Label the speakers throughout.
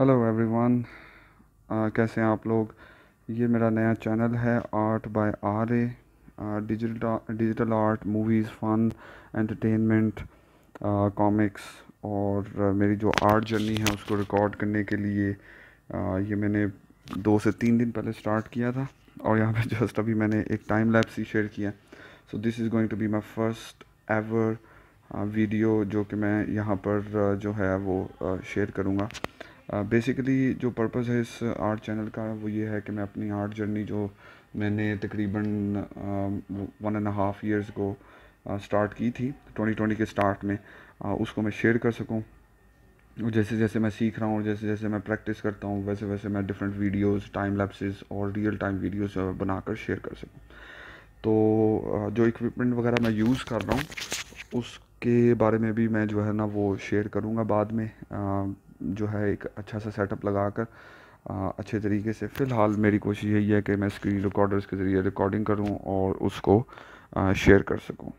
Speaker 1: Hello everyone uh, कैसे हैं आप लोग ये मेरा नया चैनल है art by R A digital digital art movies fun entertainment comics और uh, मेरी जो आर्ट जर्नी है उसको रिकॉर्ड करने के लिए uh, ये मैंने दो से तीन दिन पहले स्टार्ट किया था और यहाँ पे जस्ट अभी मैंने एक टाइम लैप्स ही शेयर किया so this is going to be my first ever video जो कि मैं यहाँ पर uh, जो है वो शेयर uh, करूँगा बेसिकली uh, जो पर्पस है इस आर्ट चैनल का वो ये है कि मैं अपनी आर्ट जर्नी जो मैंने तकरीबन वन एंड हाफ ईयर्स को स्टार्ट की थी 2020 के स्टार्ट में आ, uh, उसको मैं शेयर कर सकूं जैसे जैसे मैं सीख रहा हूँ और जैसे जैसे मैं प्रैक्टिस करता हूँ वैसे वैसे मैं डिफरेंट वीडियोस टाइम लैप्सेस और रियल टाइम वीडियोस बनाकर शेयर कर सकूँ तो uh, जो इक्विपमेंट वगैरह मैं यूज़ कर रहा हूँ उसके बारे में भी मैं जो है ना वो शेयर करूँगा बाद में जो है एक अच्छा सा सेटअप लगा कर आ, अच्छे तरीके से फ़िलहाल मेरी कोशिश यही है कि मैं स्क्रीन रिकॉर्डर्स के ज़रिए रिकॉर्डिंग करूं और उसको शेयर कर सकूं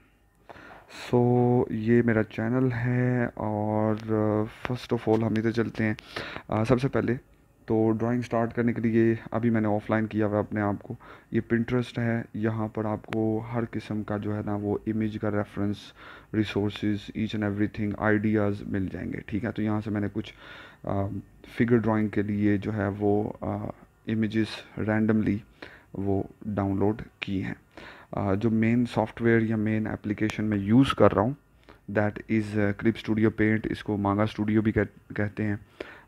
Speaker 1: सो so, ये मेरा चैनल है और फर्स्ट ऑफ ऑल हम इधर चलते हैं आ, सबसे पहले तो ड्राइंग स्टार्ट करने के लिए अभी मैंने ऑफलाइन किया हुआ अपने आप को ये पिंट्रस्ट है यहाँ पर आपको हर किस्म का जो है ना वो इमेज का reference resources each and everything ideas मिल जाएंगे ठीक है तो यहाँ से मैंने कुछ फिगर ड्राइंग के लिए जो है वो इमेजेस रैंडमली वो डाउनलोड की हैं जो मेन सॉफ्टवेयर या मेन एप्लीकेशन में यूज़ कर रहा हूँ that is clip studio paint इसको मांगा स्टूडियो भी कहते हैं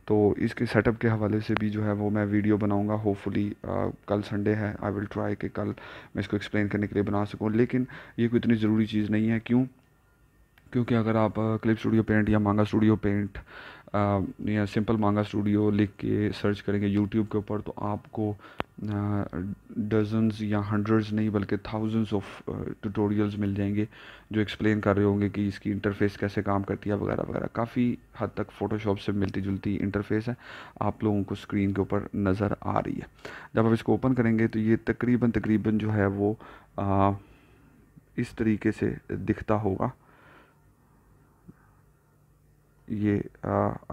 Speaker 1: तो इसके सेटअप के हवाले से भी जो है वो मैं वीडियो बनाऊंगा होपफुली uh, कल संडे है आई विल ट्राई कि कल मैं इसको एक्सप्लेन करने के लिए बना सकूँ लेकिन ये कोई इतनी ज़रूरी चीज़ नहीं है क्यों क्योंकि अगर आप क्लिप स्टूडियो पेंट या मांगा स्टूडियो पेंट या सिंपल मांगा स्टूडियो लिख के सर्च करेंगे यूट्यूब के ऊपर तो आपको डजन्स या हंड्रेड्स नहीं बल्कि थाउजेंड्स ऑफ ट्यूटोरियल्स मिल जाएंगे जो एक्सप्लेन कर रहे होंगे कि इसकी इंटरफेस कैसे काम करती है वगैरह वगैरह काफ़ी हद तक फ़ोटोशॉप से मिलती जुलती इंटरफेस है आप लोगों को स्क्रीन के ऊपर नज़र आ रही है जब आप इसको ओपन करेंगे तो ये तकरीबन तकरीबन जो है वो आ, इस तरीके से दिखता होगा ये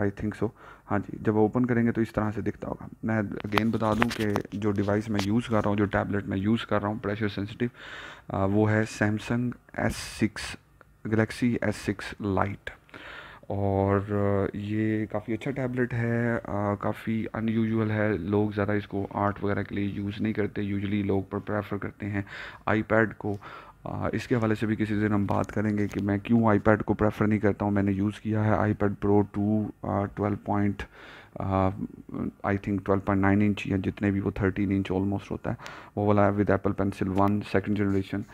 Speaker 1: आई थिंक सो हाँ जी जब ओपन करेंगे तो इस तरह से दिखता होगा मैं अगेन बता दूं कि जो डिवाइस मैं यूज़ कर रहा हूँ जो टैबलेट मैं यूज़ कर रहा हूँ प्रेशर सेंसिटिव वो है Samsung S six Galaxy S six lite और ये काफ़ी अच्छा टैबलेट है काफ़ी अनयूजुअल है लोग ज़्यादा इसको आर्ट वगैरह के लिए यूज़ नहीं करते यूजली लोग प्रेफर करते हैं आईपैड को इसके हवाले से भी किसी दिन हम बात करेंगे कि मैं क्यों आईपैड को प्रेफर नहीं करता हूँ मैंने यूज़ किया है iPad pro two twelve point I think twelve point nine inch या जितने भी वो थर्टीन इंच ऑलमोस्ट होता है वो वाला है with Apple pencil one second generation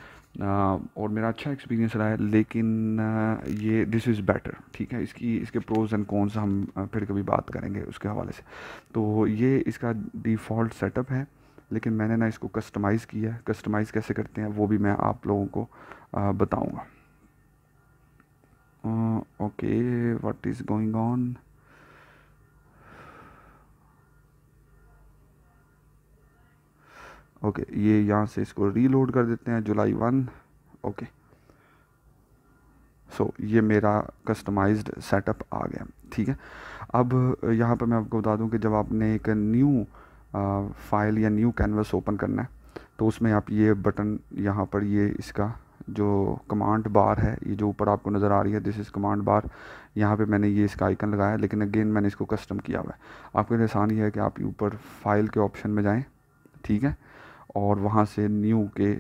Speaker 1: और मेरा अच्छा एक्सपीरियंस रहा है लेकिन uh, ये दिस इज़ बेटर ठीक है इसकी इसके प्रोज एंड कॉन्स हम फिर कभी बात करेंगे उसके हवाले से तो ये इसका डिफ़ॉल्ट सेटअप है लेकिन मैंने ना इसको कस्टमाइज़ किया है कस्टमाइज़ कैसे करते हैं वो भी मैं आप लोगों को बताऊंगा okay what is going on okay ये यहाँ से इसको रीलोड कर देते हैं July one okay so so, ये मेरा कस्टमाइज्ड सेटअप आ गया ठीक है अब यहाँ पर मैं आपको बता दूँ कि जब आपने एक न्यू फाइल या न्यू कैनवस ओपन करना है तो उसमें आप ये बटन यहाँ पर ये इसका जो कमांड बार है ये जो ऊपर आपको नज़र आ रही है दिस इज़ कमांड बार यहाँ पे मैंने ये इसका आइकन लगाया लेकिन अगेन मैंने इसको कस्टम किया हुआ है आपके लिए आसान ये है कि आप ऊपर फाइल के ऑप्शन में जाएं ठीक है और वहाँ से न्यू के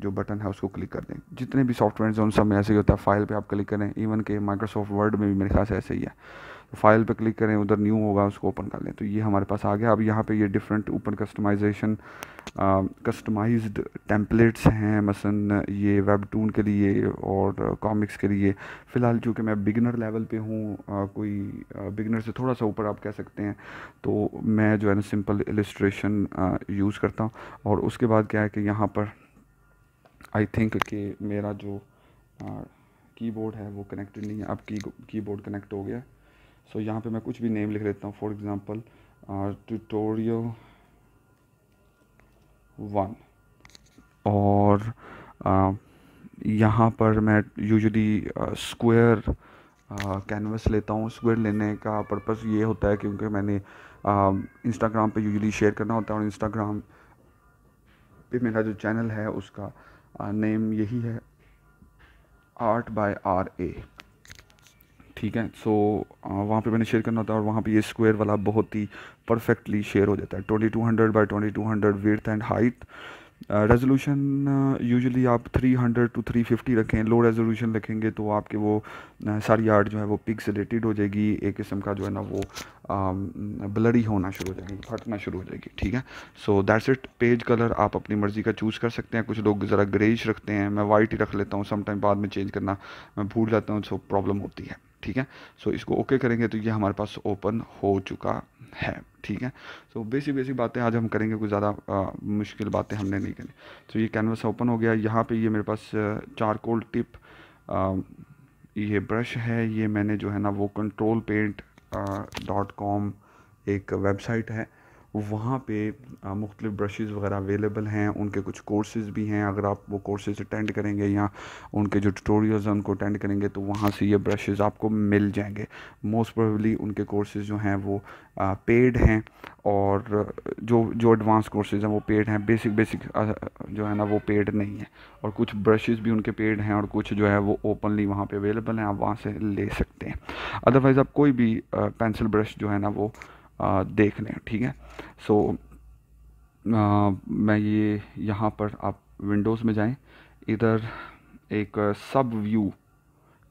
Speaker 1: जो बटन है उसको क्लिक कर दें जितने भी सॉफ्टवेयर हैं उन सब में ऐसे ही होता है फाइल पर आप क्लिक करें इवन के माइक्रोसॉफ्ट वर्ड में भी मेरे ख्याल से ऐसे ही है तो फाइल पे क्लिक करें उधर न्यू होगा उसको ओपन कर लें तो ये हमारे पास आ गया अब यहाँ पे ये different open customisation customised templates हैं मसन ये वेब टून के लिए और कॉमिक्स के लिए फ़िलहाल चूँकि मैं बिगनर लेवल पे हूँ कोई बिगनर से थोड़ा सा ऊपर आप कह सकते हैं तो मैं जो है ना सिंपल एलिस्ट्रेशन यूज़ करता हूँ और उसके बाद क्या है कि यहाँ पर आई थिंक कि मेरा जो कीबोर्ड है वो कनेक्टेड नहीं है अब की कीबोर्ड कनेक्ट हो गया सो so, यहाँ पे मैं कुछ भी नेम लिख लेता हूँ फॉर एग्ज़ाम्पल ट्यूटोरियल वन और uh, यहाँ पर मैं यूजली स्क्वेयर कैनवस लेता हूँ स्क्वेयर लेने का पर्पस ये होता है क्योंकि मैंने इंस्टाग्राम uh, पे यूजली शेयर करना होता है और इंस्टाग्राम पे मेरा जो चैनल है उसका नेम uh, यही है आर्ट बाय आर ए ठीक है सो so, वहाँ पे मैंने शेयर करना होता है और वहाँ पे ये स्क्वायर वाला बहुत ही परफेक्टली शेयर हो जाता है twenty two hundred by twenty two hundred width and height resolution usually आप 300 टू 350 रखें लो रेजोल्यूशन रखेंगे तो आपके वो uh, सारी आर्ट जो है वो पिक्सलेटेड हो जाएगी एक किस्म का जो है ना वो ब्लडी uh, होना शुरू हो जाएगी फटना शुरू हो जाएगी ठीक है so that's it page colour आप अपनी मर्ज़ी का चूज़ कर सकते हैं कुछ लोग ज़रा ग्रेइश रखते हैं मैं वाइट ही रख लेता हूँ समटाइम बाद में चेंज करना मैं भूल जाता हूँ सो प्रॉब्लम होती है ठीक है सो इसको ओके करेंगे तो ये हमारे पास ओपन हो चुका है ठीक है सो so, बेसिक बेसिक बातें आज हम करेंगे कुछ ज़्यादा मुश्किल बातें हमने नहीं करी तो so, ये कैनवस ओपन हो गया यहाँ पे ये मेरे पास चारकोल टिप आ, ये ब्रश है ये मैंने जो है ना वो कंट्रोल पेंट डॉट कॉम एक वेबसाइट है वहाँ पे मुख्तलिफ़ ब्रशेज़ वगैरह अवेलेबल हैं उनके कुछ कोर्सेज़ भी हैं अगर आप वो कोर्सेज़ अटेंड करेंगे या उनके जो ट्यूटोरियल्स हैं उनको अटेंड करेंगे तो वहाँ से ये ब्रशेज़ आपको मिल जाएंगे मोस्ट प्रोबेबली उनके कोर्सेज़ जो हैं वो पेड हैं और जो जो एडवांस कोर्सेज़ हैं वो पेड हैं बेसिक बेसिक जो है ना वो पेड नहीं है और कुछ ब्रशेज़ भी उनके पेड हैं और कुछ जो है वो ओपनली वहाँ पर अवेलेबल हैं आप वहाँ से ले सकते हैं अदरवाइज़ आप कोई भी पेंसिल ब्रश जो है ना वो देख लें ठीक है सो मैं ये यहाँ पर आप विंडोज़ में जाएं इधर एक सब व्यू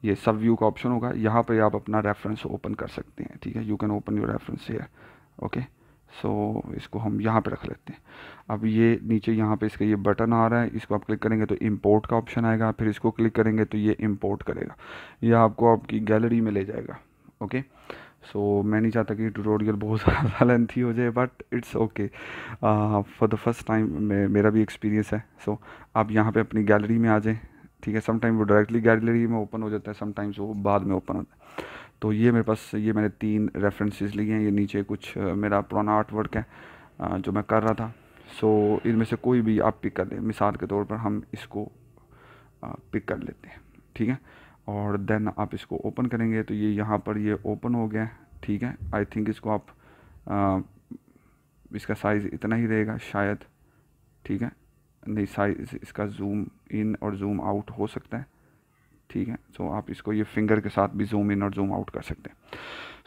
Speaker 1: ये सब व्यू का ऑप्शन होगा यहाँ पर आप अपना रेफरेंस ओपन कर सकते हैं ठीक है you can open your reference here okay so इसको हम यहाँ पे रख लेते हैं अब ये नीचे यहाँ पे इसका ये बटन आ रहा है इसको आप क्लिक करेंगे तो इंपोर्ट का ऑप्शन आएगा फिर इसको क्लिक करेंगे तो ये इंपोर्ट करेगा यह आपको आपकी गैलरी में ले जाएगा ओके okay? सो so, मैं नहीं चाहता कि ट्यूटोरियल बहुत ज़्यादा लेंथी हो जाए but it's okay for the first time मेरा भी एक्सपीरियंस है सो so, आप यहाँ पे अपनी गैलरी में आ जाएँ ठीक है समटाइम वो डायरेक्टली गैलरी में ओपन हो जाता है समटाइम्स वो बाद में ओपन होता है तो ये मेरे पास ये मैंने तीन रेफरेंसेज लिए हैं ये नीचे कुछ uh, मेरा पुराना आर्ट वर्क है uh, जो मैं कर रहा था सो so, इनमें से कोई भी आप पिक कर लें मिसाल के तौर पर हम इसको पिक uh, कर लेते हैं ठीक है और देन आप इसको ओपन करेंगे तो ये यहाँ पर ये ओपन हो गया ठीक है आई थिंक इसको आप आ, इसका साइज़ इतना ही रहेगा शायद ठीक है नहीं साइज़ इसका जूम इन और जूम आउट हो सकता है ठीक है सो आप इसको ये फिंगर के साथ भी जूम इन और जूम आउट कर सकते हैं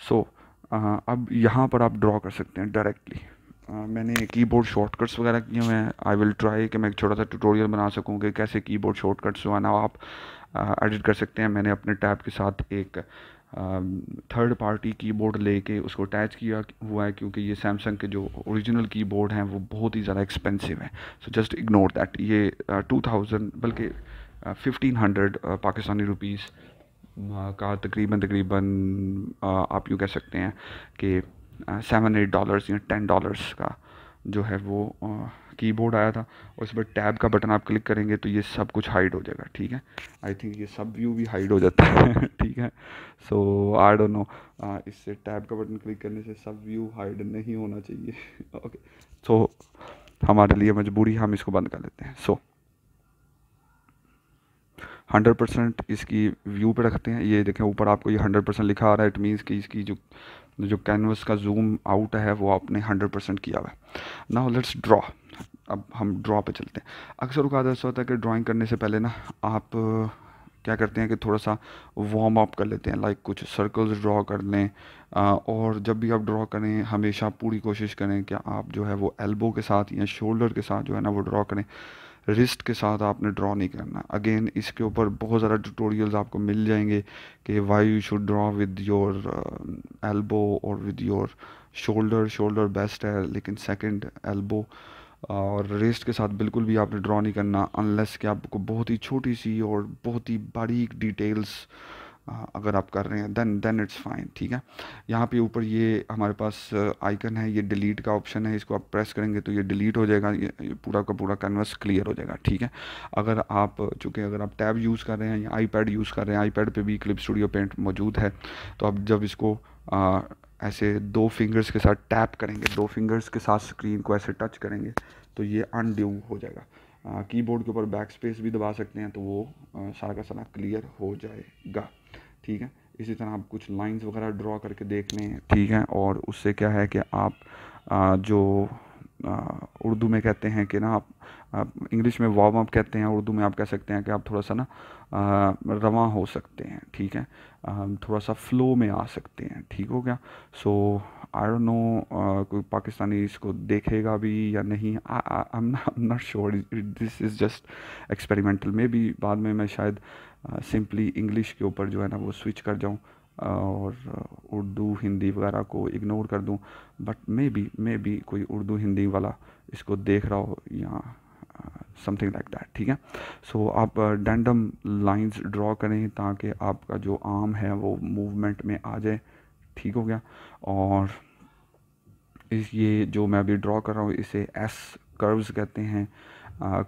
Speaker 1: सो so, अब यहाँ पर आप ड्रॉ कर सकते हैं डायरेक्टली मैंने कीबोर्ड शॉर्टकट्स वगैरह किए हुए हैं आई विल ट्राई कि मैं एक छोटा सा ट्यूटोरियल बना सकूँ कि कैसे कीबोर्ड शॉर्टकट्स बनाओ आप एडिट कर सकते हैं मैंने अपने टैब के साथ एक थर्ड पार्टी कीबोर्ड लेके उसको अटैच किया हुआ है क्योंकि ये सैमसंग के जो ओरिजिनल कीबोर्ड हैं वो बहुत ही ज़्यादा एक्सपेंसिव हैं सो जस्ट इग्नोर दैट ये टू थाउजेंड बल्कि फिफ्टीन हंड्रेड पाकिस्तानी रुपीस का तकरीबन तकरीबन आप यूँ कह सकते हैं कि सेवन एट डॉलर्स या टेन डॉलर्स का जो है वो कीबोर्ड आया था और इस पर टैब का बटन आप क्लिक करेंगे तो ये सब कुछ हाइड हो जाएगा ठीक है आई थिंक ये सब व्यू भी हाइड हो जाता है ठीक है सो आई डोंट नो इससे टैब का बटन क्लिक करने से सब व्यू हाइड नहीं होना चाहिए ओके सो so, हमारे लिए मजबूरी हम इसको बंद कर लेते हैं सो so, हंड्रेड परसेंट इसकी व्यू पे रखते हैं ये देखें ऊपर आपको ये हंड्रेड परसेंट लिखा आ रहा है इट मीन्स कि इसकी जो जो कैनवस का जूम आउट है वो आपने हंड्रेड परसेंट किया हुआ है नाउ लेट्स ड्रॉ अब हम ड्रॉ पे चलते हैं अक्सर उनका ऐसा होता है कि ड्राइंग करने से पहले ना आप क्या करते हैं कि थोड़ा सा वार्म अप कर लेते हैं लाइक कुछ सर्कल्स ड्रॉ कर लें और जब भी आप ड्रॉ करें हमेशा पूरी कोशिश करें कि आप जो है वो एल्बो के साथ या शोल्डर के साथ जो है ना वो ड्रॉ करें रिस्ट के साथ आपने ड्रॉ नहीं करना अगेन इसके ऊपर बहुत ज़्यादा ट्यूटोरियल्स आपको मिल जाएंगे कि why you should draw with your elbow और with your shoulder shoulder best है लेकिन सेकंड एल्बो uh, और रेस्ट के साथ बिल्कुल भी आपने ड्रॉ नहीं करना अनलेस कि आपको बहुत ही छोटी सी और बहुत ही बारीक डिटेल्स हाँ, अगर आप कर रहे हैं देन देन इट्स फाइन ठीक है यहाँ पे ऊपर ये हमारे पास आइकन uh, है ये डिलीट का ऑप्शन है इसको आप प्रेस करेंगे तो ये डिलीट हो जाएगा ये, ये पूरा का पूरा कैनवस क्लियर हो जाएगा ठीक है अगर आप चूँकि अगर आप टैब यूज़ कर रहे हैं या आईपैड यूज़ कर रहे हैं आईपैड पे भी क्लिप स्टूडियो पेंट मौजूद है तो आप जब इसको आ, uh, ऐसे दो फिंगर्स के साथ टैप करेंगे दो फिंगर्स के साथ स्क्रीन को ऐसे टच करेंगे तो ये अनड्यू हो जाएगा कीबोर्ड के ऊपर बैक स्पेस भी दबा सकते हैं तो वो आ, सारा का सारा क्लियर हो जाएगा ठीक है इसी तरह आप कुछ लाइंस वगैरह ड्रॉ करके देख लें ठीक है और उससे क्या है कि आप आ, जो उर्दू में कहते हैं कि ना आप इंग्लिश में वार्म अप कहते हैं उर्दू में आप कह सकते हैं कि आप थोड़ा सा ना रवा हो सकते हैं ठीक है थोड़ा सा फ्लो में आ सकते हैं ठीक हो गया सो आई डोंट नो कोई पाकिस्तानी इसको देखेगा भी या नहीं I am not sure this is just experimental maybe बाद में मैं शायद सिंपली uh, इंग्लिश के ऊपर जो है ना वो स्विच कर जाऊँ और उर्दू हिंदी वगैरह को इग्नोर कर दूँ but maybe maybe कोई उर्दू हिंदी वाला इसको देख रहा हो या समथिंग लाइक दैट ठीक है सो so, आप डेंडम लाइंस ड्रॉ करें ताकि आपका जो आर्म है वो मूवमेंट में आ जाए ठीक हो गया और इस ये जो मैं अभी ड्रॉ कर रहा हूँ इसे एस कर्व्स कहते हैं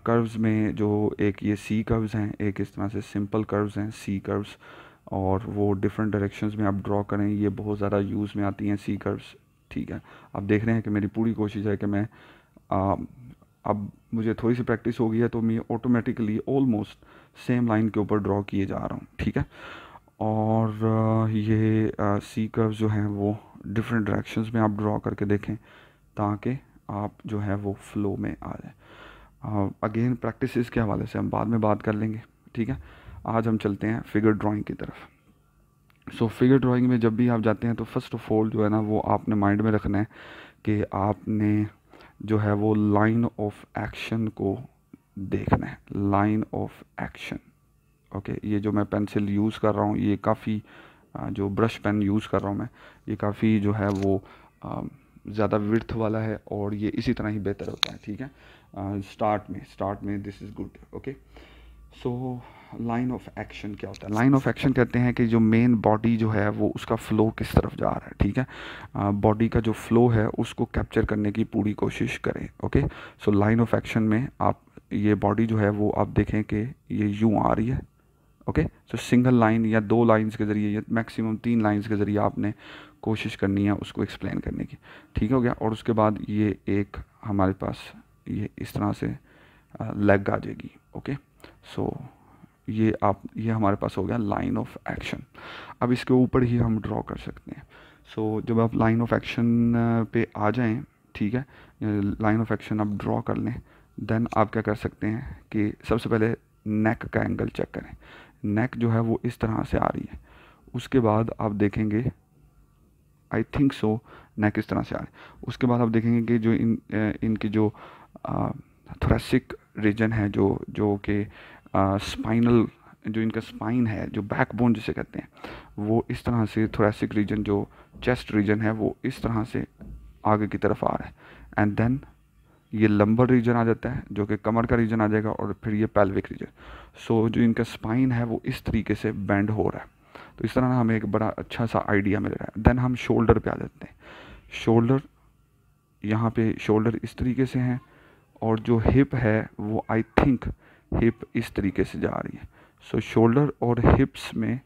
Speaker 1: कर्व्स uh, में जो एक ये सी कर्व्स हैं एक इस तरह से सिंपल कर्व्स हैं सी कर्व्स और वो डिफरेंट डायरेक्शंस में आप ड्रॉ करें ये बहुत ज़्यादा यूज़ में आती हैं सी कर्व्स ठीक है आप देख रहे हैं कि मेरी पूरी कोशिश है कि मैं uh, अब मुझे थोड़ी सी प्रैक्टिस हो गई है तो मैं ऑटोमेटिकली ऑलमोस्ट सेम लाइन के ऊपर ड्रॉ किए जा रहा हूँ ठीक है और ये सी कर्व जो हैं वो डिफरेंट डायरेक्शन में आप ड्रॉ करके देखें ताकि आप जो है वो फ्लो में आ जाए अगेन प्रैक्टिस के हवाले से हम बाद में बात कर लेंगे ठीक है आज हम चलते हैं फिगर ड्राइंग की तरफ सो फिगर ड्राइंग में जब भी आप जाते हैं तो फर्स्ट ऑफ ऑल जो है ना वो आपने माइंड में रखना है कि आपने जो है वो लाइन ऑफ एक्शन को देखना है लाइन ऑफ एक्शन ओके ये जो मैं पेंसिल यूज़ कर रहा हूँ ये काफ़ी जो ब्रश पेन यूज़ कर रहा हूँ मैं ये काफ़ी जो है वो ज़्यादा विर्थ वाला है और ये इसी तरह ही बेहतर होता है ठीक है स्टार्ट में स्टार्ट में this is good okay so line of action क्या होता है लाइन ऑफ एक्शन कहते हैं कि जो मेन बॉडी जो है वो उसका फ़्लो किस तरफ जा रहा है ठीक है बॉडी का जो फ़्लो है उसको कैप्चर करने की पूरी कोशिश करें okay so line of action में आप ये बॉडी जो है वो आप देखें कि ये यूँ आ रही है ओके सो सिंगल लाइन या दो लाइन्स के ज़रिए या मैक्सिमम तीन लाइन्स के ज़रिए आपने कोशिश करनी है उसको एक्सप्लेन करने की ठीक हो गया और उसके बाद ये एक हमारे पास ये इस तरह से लेग आ जाएगी ओके सो ये आप ये हमारे पास हो गया लाइन ऑफ एक्शन अब इसके ऊपर ही हम ड्रॉ कर सकते हैं सो so, जब आप लाइन ऑफ एक्शन पे आ जाएं ठीक है लाइन ऑफ एक्शन आप ड्रॉ कर लें देन आप क्या कर सकते हैं कि सबसे पहले नेक का एंगल चेक करें नेक जो है वो इस तरह से आ रही है उसके बाद आप देखेंगे आई थिंक सो नेक इस तरह से आ रही है उसके बाद आप देखेंगे कि जो इन इनकी जो थ्रेसिक रीजन है जो जो कि स्पाइनल जो इनका स्पाइन है जो बैकबोन जिसे कहते हैं वो इस तरह से थोरेसिक रीजन जो चेस्ट रीजन है वो इस तरह से आगे की तरफ आ रहा है एंड देन ये लंबर रीजन आ जाता है जो कि कमर का रीजन आ जाएगा और फिर ये पैल्विक रीजन सो so, जो इनका स्पाइन है वो इस तरीके से बेंड हो रहा है तो इस तरह हमें एक बड़ा अच्छा सा आइडिया मिल रहा है देन हम शोल्डर पे आ जाते हैं शोल्डर यहाँ पे शोल्डर इस तरीके से हैं और जो हिप है वो आई थिंक हिप इस तरीके से जा रही है सो so, शोल्डर और हिप्स में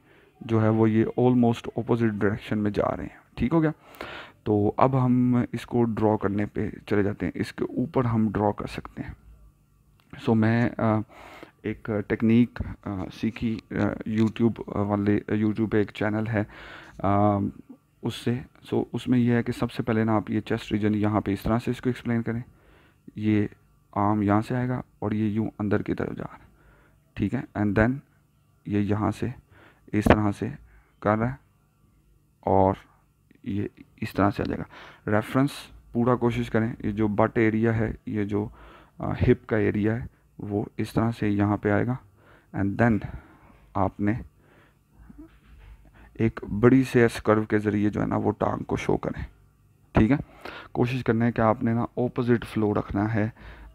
Speaker 1: जो है वो ये ऑलमोस्ट अपोजिट डायरेक्शन में जा रहे हैं ठीक हो गया तो अब हम इसको ड्रॉ करने पे चले जाते हैं इसके ऊपर हम ड्रॉ कर सकते हैं सो so, मैं एक टेक्निक सीखी यूट्यूब वाले यूट्यूब पे एक चैनल है उससे सो so, उसमें यह है कि सबसे पहले ना आप ये चेस्ट रीजन यहाँ पे इस तरह से इसको एक्सप्लेन करें ये आर्म यहाँ से आएगा और ये यूँ अंदर की तरफ जा रहा है ठीक है एंड देन ये यहाँ से इस तरह से कर रहा है और ये इस तरह से आ जाएगा रेफरेंस पूरा कोशिश करें ये जो बट एरिया है ये जो हिप का एरिया है वो इस तरह से यहाँ पे आएगा एंड देन आपने एक बड़ी से एस कर्व के ज़रिए जो है ना वो टांग को शो करें ठीक है कोशिश करना है कि आपने ना ऑपोजिट फ्लो रखना है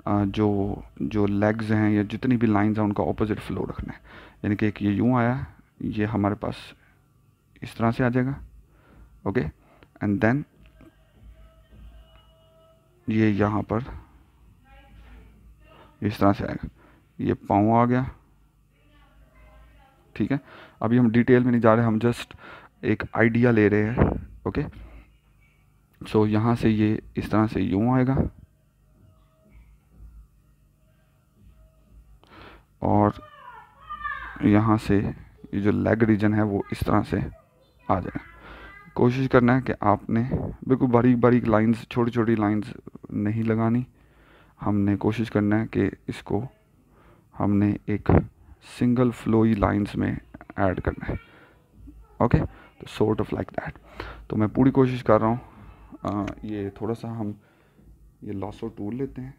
Speaker 1: जो जो लेग्स हैं या जितनी भी लाइंस हैं उनका ऑपोजिट फ्लो रखना है यानी कि एक ये यूँ आया ये हमारे पास इस तरह से आ जाएगा ओके एंड देन ये यहाँ पर इस तरह से आएगा ये पाँव आ गया ठीक है अभी हम डिटेल में नहीं जा रहे हम जस्ट एक आइडिया ले रहे हैं ओके सो so, यहाँ से ये इस तरह से यूँ आएगा और यहाँ से ये जो लेग रीजन है वो इस तरह से आ जाए कोशिश करना है कि आपने बिल्कुल बारीक बारीक लाइंस छोटी छोटी लाइंस नहीं लगानी हमने कोशिश करना है कि इसको हमने एक सिंगल फ्लोई लाइंस में ऐड करना है okay sort of like that तो मैं पूरी कोशिश कर रहा हूँ ये थोड़ा सा हम ये लॉसो टूल लेते हैं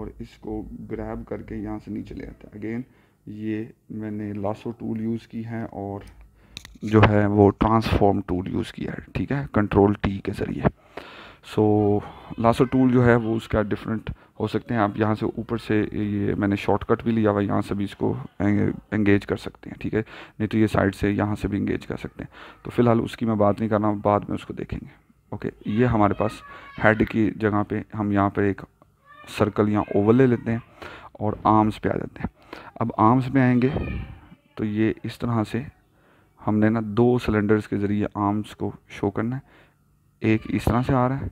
Speaker 1: और इसको ग्रैब करके यहाँ से नीचे ले आता है अगेन ये मैंने लासो टूल यूज़ की है और जो है वो ट्रांसफॉर्म टूल यूज़ किया है ठीक है कंट्रोल टी के ज़रिए सो लासो टूल जो है वो उसका डिफरेंट हो सकते हैं आप यहाँ से ऊपर से ये मैंने शॉर्टकट भी लिया हुआ यहाँ से भी इसको एंगेज कर सकते हैं ठीक है नहीं तो ये साइड से यहाँ से भी इंगेज कर सकते हैं तो फ़िलहाल उसकी मैं बात नहीं कर रहा हूँ बाद में उसको देखेंगे ओके ये हमारे पास हेड की जगह पे हम यहाँ पर एक सर्कल या ओवल ले लेते हैं और आर्म्स पे आ जाते हैं अब आर्म्स पे आएंगे तो ये इस तरह से हमने ना दो सिलेंडर्स के ज़रिए आर्म्स को शो करना है एक इस तरह से आ रहा है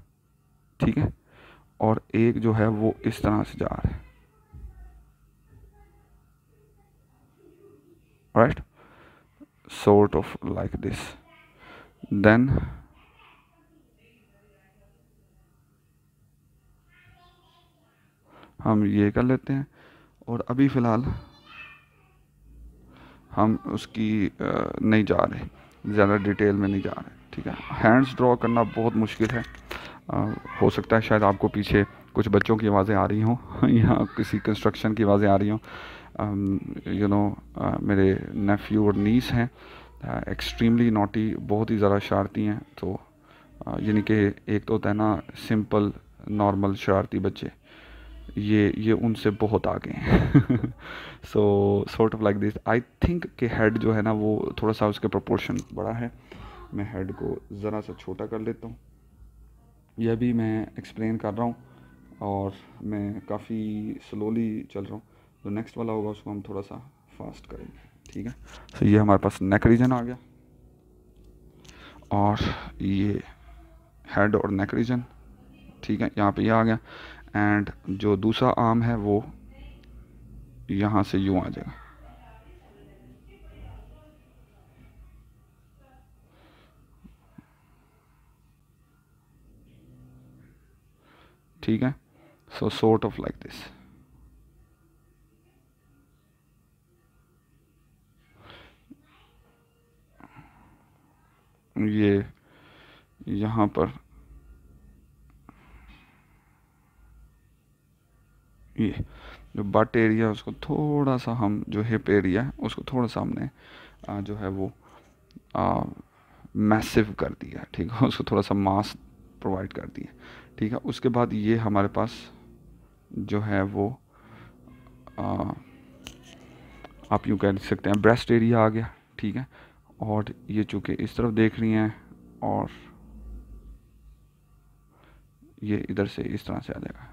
Speaker 1: ठीक है और एक जो है वो इस तरह से जा रहा है right sort of like this then हम ये कर लेते हैं और अभी फ़िलहाल हम उसकी नहीं जा रहे ज़्यादा डिटेल में नहीं जा रहे ठीक है हैंड्स ड्रॉ करना बहुत मुश्किल है आ, हो सकता है शायद आपको पीछे कुछ बच्चों की आवाज़ें आ रही हों या किसी कंस्ट्रक्शन की आवाज़ें आ रही हों यू नो मेरे नेफ्यू और नीस हैं एक्सट्रीमली नोटी बहुत ही ज़्यादा शरारती हैं तो यानी कि एक तो होता है ना सिंपल नॉर्मल शरारती बच्चे ये ये उनसे बहुत आगे हैं so sort of like this I think कि हेड जो है ना वो थोड़ा सा उसके प्रोपोर्शन बड़ा है मैं हेड को ज़रा सा छोटा कर लेता हूँ यह भी मैं एक्सप्लेन कर रहा हूँ और मैं काफ़ी स्लोली चल रहा हूँ जो तो नेक्स्ट वाला होगा उसको हम थोड़ा सा फास्ट करेंगे ठीक है सो so, ये हमारे पास नेक रीजन आ गया और ये हेड और नेक रीजन ठीक है यहाँ पे ये आ गया एंड जो दूसरा आर्म है वो यहाँ से यूँ आ जाएगा ठीक है so sort of like this ये यहाँ पर जो बट एरिया है उसको थोड़ा सा हम जो हिप एरिया है उसको थोड़ा सा हमने जो है वो मैसिव कर दिया ठीक है उसको थोड़ा सा मास प्रोवाइड कर दिया ठीक है उसके बाद ये हमारे पास जो है वो आ, आप यूँ कह सकते हैं ब्रेस्ट एरिया आ गया ठीक है और ये चूँकि इस तरफ देख रही हैं और ये इधर से इस तरह से आ जाएगा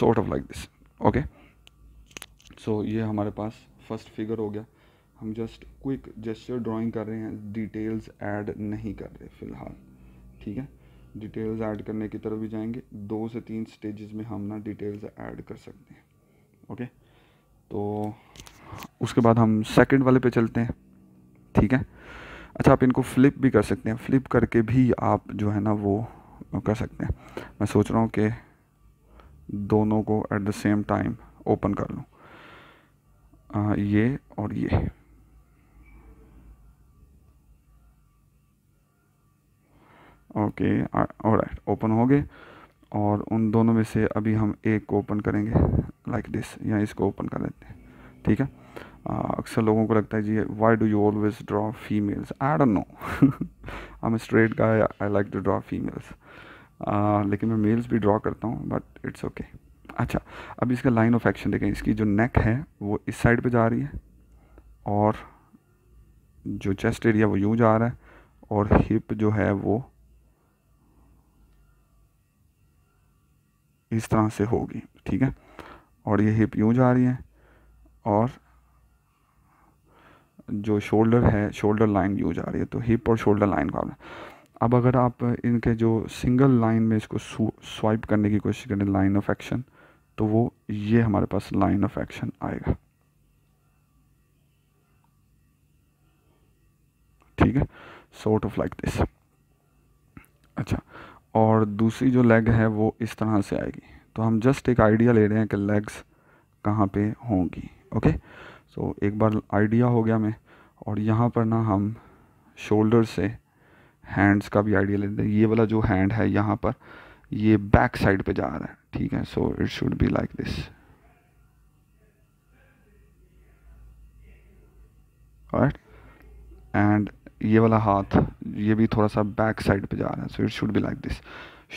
Speaker 1: sort of like this okay so ये हमारे पास फर्स्ट फिगर हो गया हम जस्ट क्विक जेस्चर ड्राॅइंग कर रहे हैं डिटेल्स ऐड नहीं कर रहे फिलहाल ठीक है डिटेल्स ऐड करने की तरफ भी जाएंगे दो से तीन स्टेजेस में हम ना डिटेल्स ऐड कर सकते हैं ओके तो उसके बाद हम सेकंड वाले पे चलते हैं ठीक है अच्छा आप इनको फ्लिप भी कर सकते हैं फ्लिप करके भी आप जो है ना वो कर सकते हैं मैं सोच रहा हूँ कि दोनों को at the same time open कर लूँ ये और ये ओके और ओपन हो गए और उन दोनों में से अभी हम एक को ओपन करेंगे लाइक like दिस या इसको ओपन कर लेते हैं ठीक है अक्सर लोगों को लगता है जी why do you always draw females I don't know I am straight guy I like to draw females ah, लेकिन मैं मेल्स भी ड्रॉ करता हूँ बट इट्स ओके अच्छा अब इसका लाइन ऑफ एक्शन देखें इसकी जो नेक है वो इस साइड पे जा रही है और जो चेस्ट एरिया वो यूँ जा रहा है और हिप जो है वो इस तरह से होगी ठीक है और ये हिप यूँ जा रही है और जो शोल्डर है शोल्डर लाइन यूँ जा रही है तो हिप और शोल्डर लाइन का अब अगर आप इनके जो सिंगल लाइन में इसको स्वाइप करने की कोशिश करें लाइन ऑफ एक्शन तो वो ये हमारे पास लाइन ऑफ एक्शन आएगा ठीक है सॉर्ट ऑफ लाइक दिस अच्छा और दूसरी जो लेग है वो इस तरह से आएगी तो हम जस्ट एक आइडिया ले रहे हैं कि लेग्स कहाँ पे होंगी ओके सो so, एक बार आइडिया हो गया मैं और यहाँ पर ना हम शोल्डर से हैंड्स का भी आइडिया लेते हैं ये वाला जो हैंड है यहाँ पर ये बैक साइड पे जा रहा है ठीक है so it should be like this right and ये वाला हाथ ये भी थोड़ा सा बैक साइड पे जा रहा है so it should be like this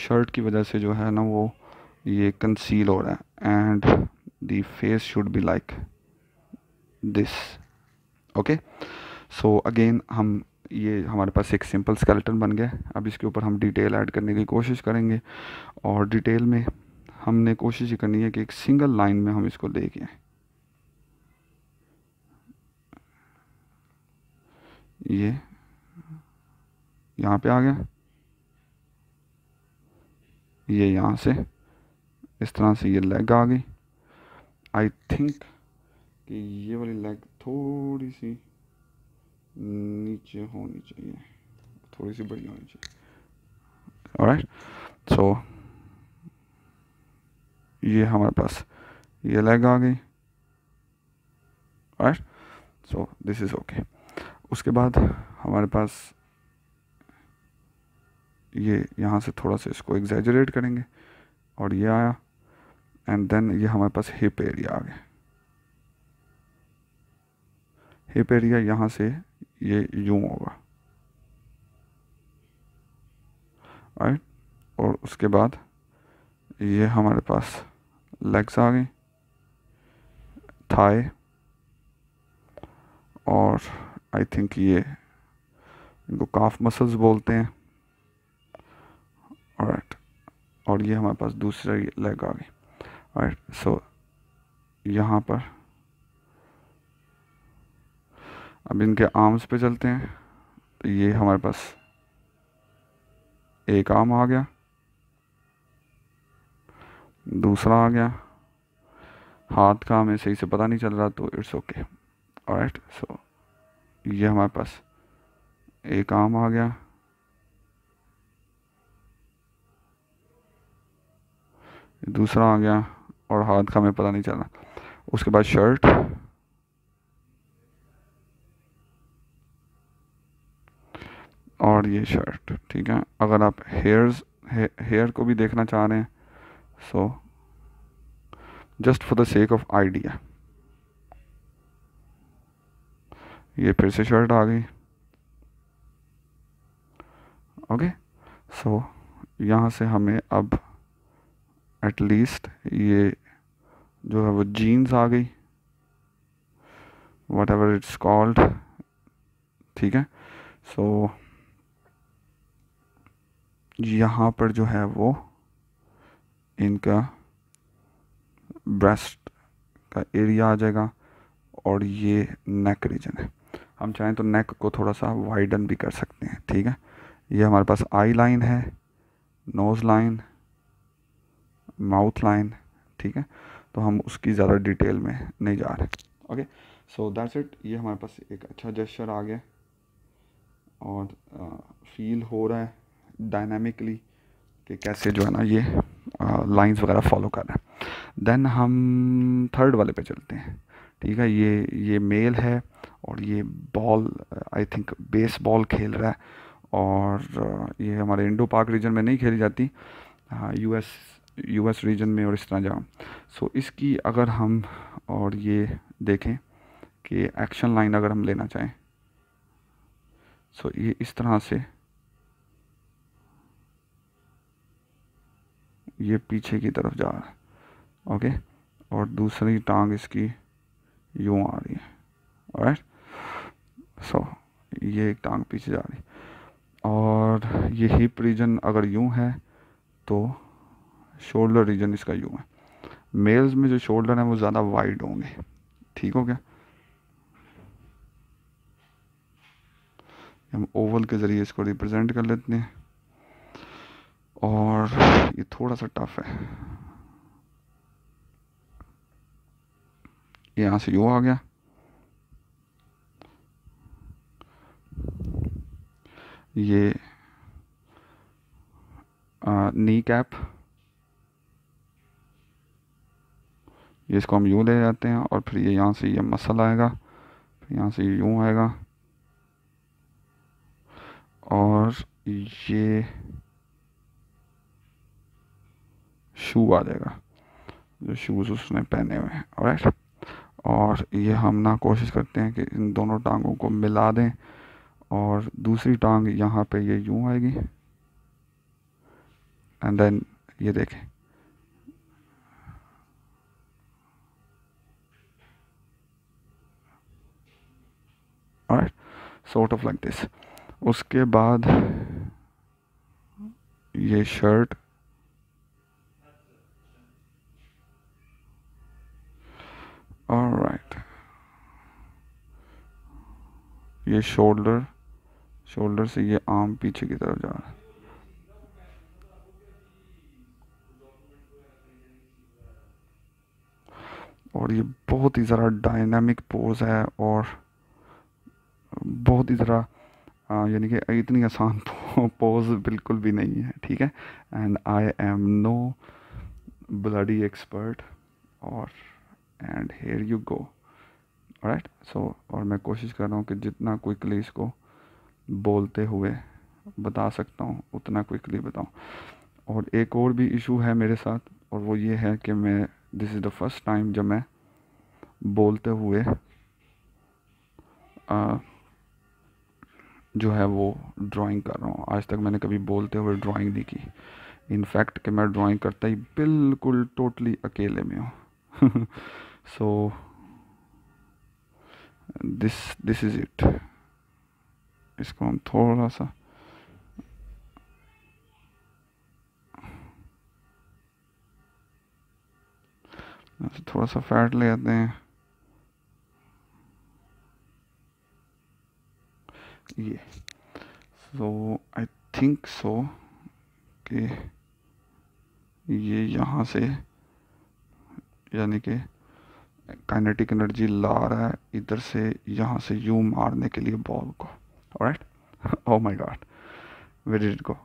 Speaker 1: shirt की वजह से जो है ना वो ये कंसील हो रहा है and the face should be like this okay so again हम ये हमारे पास एक सिंपल स्केलेटन बन गया अब इसके ऊपर हम डिटेल ऐड करने की कोशिश करेंगे और डिटेल में हमने कोशिश ये करनी है कि एक सिंगल लाइन में हम इसको लेके के ये यहाँ पे आ गया ये यहाँ से इस तरह से ये लेग आ गई आई थिंक कि ये वाली लेग थोड़ी सी नीचे होनी चाहिए थोड़ी सी बड़ी होनी चाहिए और सो so, ये हमारे पास ये लेग आ गई right so this is okay उसके बाद हमारे पास ये यहाँ से थोड़ा सा इसको एग्जेजरेट करेंगे और ये आया एंड देन ये हमारे पास हिप एरिया आ गया हिप एरिया यहाँ से ये यूँ होगा राइट और उसके बाद ये हमारे पास लेग्स आ गई थाए और आई थिंक ये इनको काफ मसल्स बोलते हैं राइट और ये हमारे पास दूसरा लेग आ गई राइट सो यहाँ पर अब इनके आर्म्स पे चलते हैं तो ये हमारे पास एक आर्म आ गया दूसरा आ गया हाथ का हमें सही से पता नहीं चल रहा तो इट्स ओके राइट सो ये हमारे पास एक आम आ गया दूसरा आ गया और हाथ का हमें पता नहीं चल रहा उसके बाद शर्ट और ये शर्ट ठीक है अगर आप हेयर्स हेयर को भी देखना चाह रहे हैं so just for the sake of idea ये फिर से शर्ट आ गई ओके सो यहाँ से हमें अब एटलीस्ट ये जो है वो जीन्स आ गई वट एवर इट्स कॉल्ड ठीक है सो so, यहाँ पर जो है वो इनका ब्रेस्ट का एरिया आ जाएगा और ये नेक रीजन है हम चाहें तो नेक को थोड़ा सा वाइडन भी कर सकते हैं ठीक है ये हमारे पास आई लाइन है नोज़ लाइन माउथ लाइन ठीक है तो हम उसकी ज़्यादा डिटेल में नहीं जा रहे ओके सो दैट्स इट ये हमारे पास एक अच्छा जेस्चर आ गया और फील uh, हो रहा है डायनामिकली कि कैसे जो है ना ये लाइंस वगैरह फॉलो कर रहा है देन हम थर्ड वाले पे चलते हैं ठीक है ये ये मेल है और ये ball I think baseball खेल रहा है और ये हमारे इंडो पार्क रीजन में नहीं खेली जाती U S U S region में और इस तरह जहाँ सो इसकी अगर हम और ये देखें कि एक्शन लाइन अगर हम लेना चाहें सो so, ये इस तरह से ये पीछे की तरफ जा रहा है ओके और दूसरी टांग इसकी यूँ आ रही है राइट सो so, ये एक टांग पीछे जा रही और ये हिप रीजन अगर यूँ है तो शोल्डर रीजन इसका यूँ है मेल्स में जो शोल्डर हैं वो ज़्यादा वाइड होंगे ठीक हो गया हम ओवल के ज़रिए इसको रिप्रेजेंट कर लेते हैं और ये थोड़ा सा टफ है यहाँ से यो आ गया ये आ, नी कैप ये इसको हम यू ले जाते हैं और फिर ये यहाँ से ये मसल आएगा फिर यहाँ से ये यूँ आएगा और ये शू आ जाएगा जो शूज़ उसने पहने हुए हैं राइट और ये हम ना कोशिश करते हैं कि इन दोनों टांगों को मिला दें और दूसरी टांग यहाँ पे ये यूँ आएगी एंड देन ये देखें right sort of like this उसके बाद ये शर्ट all right ये शोल्डर शोल्डर से ये आर्म पीछे की तरफ जा रहा है और ये बहुत ही ज़रा डायनामिक पोज है और बहुत ही ज़रा यानी कि इतनी आसान पोज बिल्कुल भी नहीं है ठीक है and I am no bloody expert और and here you go right so और मैं कोशिश कर रहा हूँ कि जितना क्विकली इसको बोलते हुए बता सकता हूँ उतना क्विकली बताऊँ और एक और भी इशू है मेरे साथ और वो ये है कि मैं this is the first time जब मैं बोलते हुए आ, जो है वो ड्राइंग कर रहा हूँ आज तक मैंने कभी बोलते हुए ड्राइंग नहीं की इनफैक्ट कि मैं ड्राइंग करता ही बिल्कुल टोटली अकेले में हूँ so this this is it इसको हम थोड़ा सा थोड़ा सा फैट ले आते हैं ये सो आई थिंक सो कि ये यहाँ से यानी कि काइनेटिक एनर्जी ला रहा है इधर से यहाँ से यू मारने के लिए बॉल को right oh my god where it go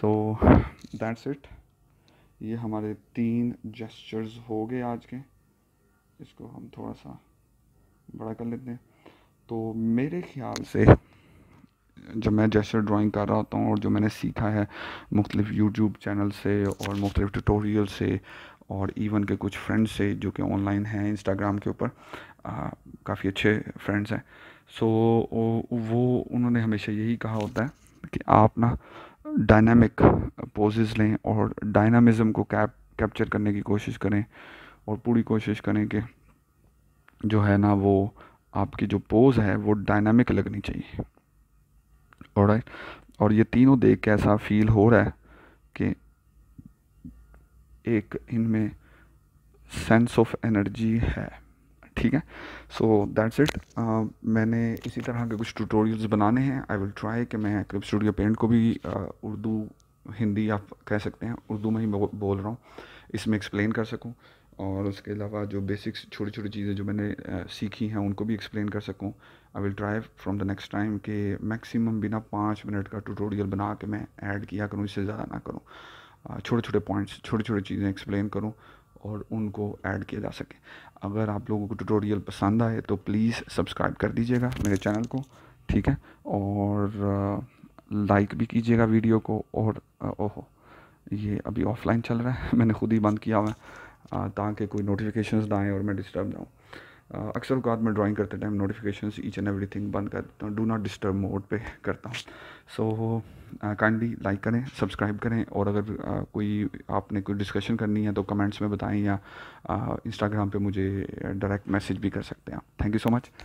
Speaker 1: so that's it ये हमारे तीन जेस्चर्स हो गए आज के इसको हम थोड़ा सा बड़ा कर लेते हैं तो मेरे ख्याल से जब मैं जेस्चर ड्राइंग कर रहा होता हूँ और जो मैंने सीखा है मुख्तलिफ़ यूट्यूब चैनल से और मुख्तलिफ़ ट्यूटोरियल से और इवन के कुछ फ्रेंड्स से जो कि ऑनलाइन हैं इंस्टाग्राम के ऊपर काफ़ी अच्छे फ्रेंड्स हैं सो so, वो उन्होंने हमेशा यही कहा होता है कि आप ना डायनामिक पोजेज लें और डायनामिज़म को कैप कैप्चर करने की कोशिश करें और पूरी कोशिश करें कि जो है ना वो आपकी जो पोज़ है वो डायनामिक लगनी चाहिए और और ये तीनों देख के ऐसा फील हो रहा है कि एक इनमें सेंस ऑफ एनर्जी है ठीक है सो दैट्स इट मैंने इसी तरह के कुछ ट्यूटोरियल्स बनाने हैं आई विल ट्राई कि मैं क्रिप स्टूडियो पेंट को भी uh, उर्दू हिंदी आप कह सकते हैं उर्दू में ही बोल रहा हूँ इसमें एक्सप्लेन कर सकूँ और उसके अलावा जो बेसिक्स छोटी छोटी चीज़ें जो मैंने uh, सीखी हैं उनको भी एक्सप्लेन कर सकूँ I will try from the next time कि मैक्सिमम बिना पाँच मिनट का ट्यूटोरियल बना के मैं ऐड किया करूँ इससे ज़्यादा ना करूँ छोटे छोटे पॉइंट्स छोटी छोटी चीज़ें एक्सप्लेन करूँ और उनको ऐड किया जा सके अगर आप लोगों को ट्यूटोरियल पसंद आए तो प्लीज़ सब्सक्राइब कर दीजिएगा मेरे चैनल को ठीक है और लाइक भी कीजिएगा वीडियो को और ओहो ये अभी ऑफलाइन चल रहा है मैंने खुद ही बंद किया हुआ है ताकि कोई नोटिफिकेशंस ना आए और मैं डिस्टर्ब ना हूँ अक्सर अवकात मैं ड्राइंग करते time notification each and everything बंद कर देता हूँ डू नॉट डिस्टर्ब मोड पे करता हूँ सो काइंडली लाइक करें सब्सक्राइब करें और अगर uh, कोई आपने कोई डिस्कशन करनी है तो कमेंट्स में बताएं या इंस्टाग्राम uh, पे मुझे डायरेक्ट मैसेज भी कर सकते हैं आप थैंक यू सो मच